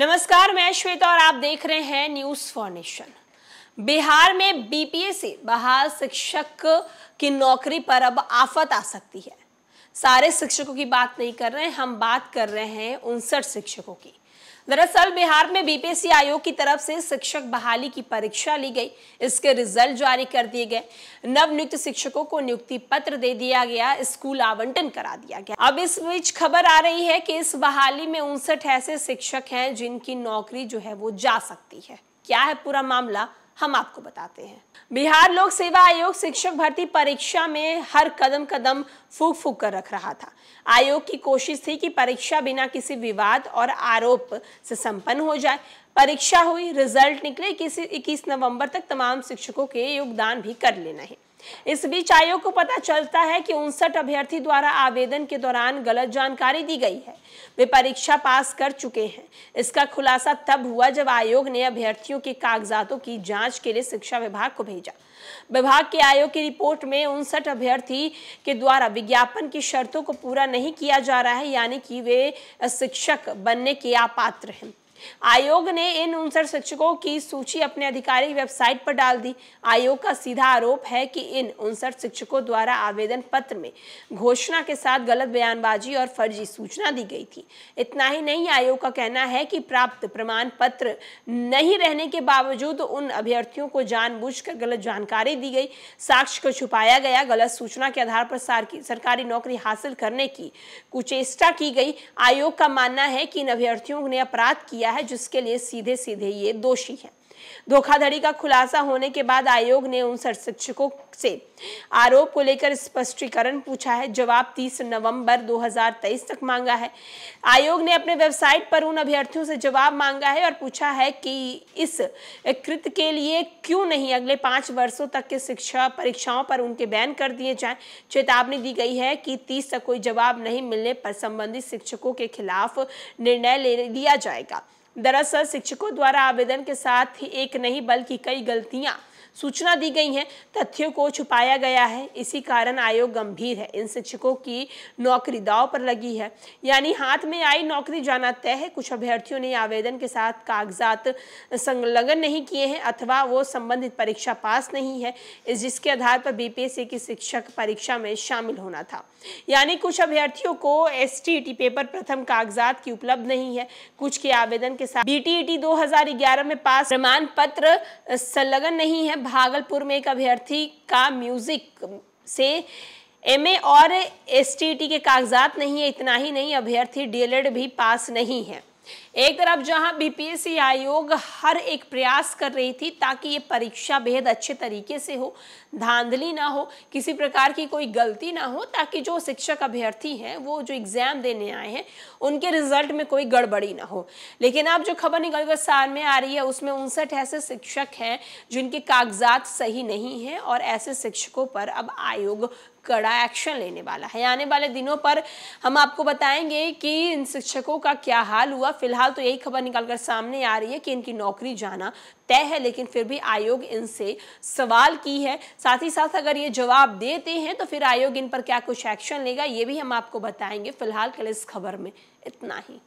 नमस्कार मैं श्वेता और आप देख रहे हैं न्यूज फॉर्नेशन बिहार में बीपीएस से बहाल शिक्षक की नौकरी पर अब आफत आ सकती है सारे शिक्षकों की बात नहीं कर रहे हैं हम बात कर रहे हैं उनसठ शिक्षकों की दरअसल बिहार में बीपीएससी आयोग की तरफ से शिक्षक बहाली की परीक्षा ली गई इसके रिजल्ट जारी कर दिए गए नवनियुक्त शिक्षकों को नियुक्ति पत्र दे दिया गया स्कूल आवंटन करा दिया गया अब इस बीच खबर आ रही है कि इस बहाली में उनसठ ऐसे शिक्षक हैं जिनकी नौकरी जो है वो जा सकती है क्या है पूरा मामला हम आपको बताते हैं बिहार लोक सेवा आयोग शिक्षक भर्ती परीक्षा में हर कदम कदम फूक फूक कर रख रहा था आयोग की कोशिश थी कि परीक्षा बिना किसी विवाद और आरोप से संपन्न हो जाए परीक्षा हुई रिजल्ट निकले इक्कीस नवंबर तक तमाम शिक्षकों के योगदान भी कर लेना है इस बीच आयोग को पता चलता है कि उनसठ अभ्यर्थी द्वारा आवेदन के दौरान गलत जानकारी दी गई है वे परीक्षा पास कर चुके हैं इसका खुलासा तब हुआ जब आयोग ने अभ्यर्थियों के कागजातों की जांच के लिए शिक्षा विभाग को भेजा विभाग के आयोग की रिपोर्ट में उनसठ अभ्यर्थी के द्वारा विज्ञापन की शर्तों को पूरा नहीं किया जा रहा है यानी कि वे शिक्षक बनने के आपात्र हैं आयोग ने इन उनसठ शिक्षकों की सूची अपने आधिकारिक वेबसाइट पर डाल दी आयोग का सीधा आरोप है कि इन उनसठ शिक्षकों द्वारा आवेदन पत्र में घोषणा के साथ गलत बयानबाजी और फर्जी सूचना दी गई थी इतना ही नहीं आयोग का कहना है कि प्राप्त प्रमाण पत्र नहीं रहने के बावजूद उन अभ्यर्थियों को जानबूझकर गलत जानकारी दी गई साक्ष्य को छुपाया गया गलत सूचना के आधार पर सरकारी नौकरी हासिल करने की कुचेष्टा की गई आयोग का मानना है कि इन अभ्यर्थियों ने अपराध किया है जिसके लिए सीधे सीधे ये दोषी है धोखाधड़ी का खुलासा होने के बाद आयोग ने उन शिक्षकों से आरोप को लेकर स्पष्टीकरण पूछा है जवाब 30 नवंबर 2023 तक मांगा है आयोग ने अपने वेबसाइट पर उन अभ्यर्थियों से जवाब मांगा है और पूछा है कि इस कृत के लिए क्यों नहीं अगले पांच वर्षों तक के शिक्षा परीक्षाओं पर उनके बैन कर दिए जाए चेतावनी दी गई है कि तीस तक कोई जवाब नहीं मिलने पर संबंधित शिक्षकों के खिलाफ निर्णय ले लिया जाएगा दरअसल शिक्षकों द्वारा आवेदन के साथ ही एक नहीं बल्कि कई गलतियां सूचना दी गई है तथ्यों को छुपाया गया है इसी कारण आयोग गंभीर है इन शिक्षकों की नौकरी दाव पर लगी है यानी हाथ में आई नौकरी जाना तय है कुछ अभ्यर्थियों ने आवेदन के साथ कागजात संलग्न नहीं किए हैं अथवा वो संबंधित परीक्षा पास नहीं है जिसके आधार पर बीपीएससी की शिक्षक परीक्षा में शामिल होना था यानी कुछ अभ्यर्थियों को एस पेपर प्रथम कागजात की उपलब्ध नहीं है कुछ के आवेदन के साथ बी टी में पास प्रमाण पत्र संलग्न नहीं है भागलपुर में एक अभ्यर्थी का म्यूजिक से एमए और एसटीटी के कागजात नहीं है इतना ही नहीं अभ्यर्थी डीएलएड भी पास नहीं है एक तरफ जहां बीपीएससी आयोग हर एक प्रयास कर रही थी ताकि ये परीक्षा बेहद अच्छे तरीके से हो धांधली ना हो किसी प्रकार की कोई गलती ना हो ताकि जो शिक्षक अभ्यर्थी हैं वो जो एग्ज़ाम देने आए हैं उनके रिजल्ट में कोई गड़बड़ी ना हो लेकिन अब जो खबर निकल कर सामने आ रही है उसमें उनसठ ऐसे शिक्षक हैं जिनके कागजात सही नहीं हैं और ऐसे शिक्षकों पर अब आयोग कड़ा एक्शन लेने वाला है आने वाले दिनों पर हम आपको बताएंगे कि इन शिक्षकों का क्या हाल हुआ फिलहाल तो यही खबर निकालकर सामने आ रही है कि इनकी नौकरी जाना तय है लेकिन फिर भी आयोग इनसे सवाल की है साथ ही साथ अगर ये जवाब देते हैं तो फिर आयोग इन पर क्या कुछ एक्शन लेगा ये भी हम आपको बताएंगे फिलहाल कल इस खबर में इतना ही